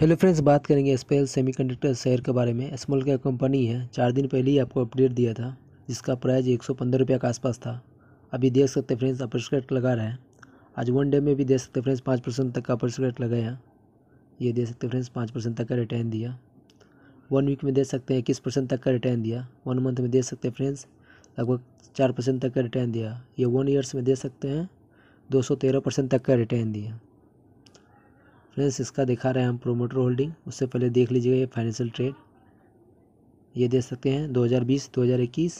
hello friends बात करेंगे spell semiconductor share के बारे में स्मॉल कैप कंपनी है चार दिन पहले ही आपको अपडेट दिया था जिसका प्राइस एक सौ पंद्रह रुपये के आसपास था अभी देख सकते फ्रेंड्स अपरस्क्रेट लगा रहा है आज वन डे में भी देख सकते फ्रेंड्स पाँच परसेंट तक का अपर लगाया ये देख सकते फ्रेंड्स पाँच परसेंट तक का रिटर्न दिया वन वीक में देख सकते हैं इक्कीस परसेंट तक का रिटर्न दिया वन मंथ में दे सकते हैं फ्रेंड्स लगभग चार परसेंट तक का रिटर्न दिया ये वन ईयर्स में दे सकते हैं दो सौ तेरह परसेंट तक का रिटर्न दिया फ्रेंड्स इसका दिखा रहे हैं हम प्रोमोटर होल्डिंग उससे पहले देख लीजिएगा ये फाइनेंशियल ट्रेड ये देख सकते हैं 2020 2021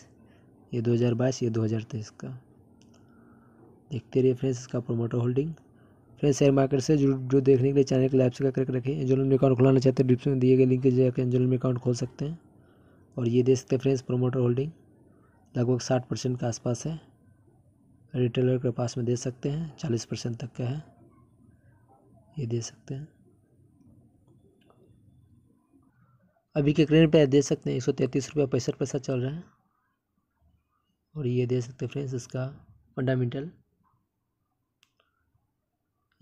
ये 2022 ये 2023 का देखते रहिए फ्रेंड्स इसका promoter holding friends share market से जो जो देखने के लिए चैनल के लाइव से करके रखें एंजोल में अकाउंट खोलाना चाहते हैं डिस्क्रिप्शन में दिए गए लिंक के जाकर एंजोल में अकाउंट खोल सकते हैं और ये देख सकते हैं फ्रेंड्स प्रोमोटर होल्डिंग लगभग साठ परसेंट के आसपास है रिटेलर के पास में दे सकते हैं चालीस परसेंट तक का है ये दे सकते हैं अभी के क्रेन पर दे सकते हैं एक सौ तैंतीस रुपया पैंसठ पैसा चल रहा है और ये दे सकते हैं फ्रेंड्स इसका फंडामेंटल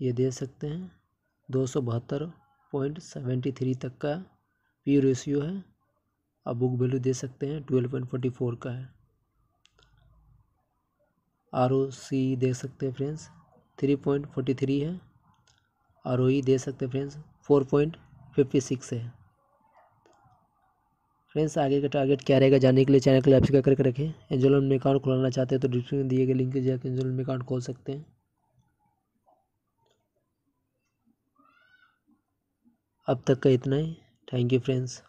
ये दे सकते हैं दो सौ बहत्तर पॉइंट सेवेंटी थ्री तक का पी रेशियो है आप बुक वैल्यू दे सकते हैं ट्वेल्व पॉइंट फोर्टी फोर का है आर ओ सी देख सकते हैं friends three point forty three है आर ओ e दे सकते हैं friends four point fifty six है फ्रेंड्स आगे का टारगेट क्या रहेगा जानने के लिए चैनल को लाइफ करके रखें एंजोलन में अकाउंट खुलाना चाहते हैं तो डिस्क्रिप्शन में दिए गए लिंक जाकर एंजोलन में अकाउंट खोल सकते हैं अब तक का इतना ही थैंक यू फ्रेंड्स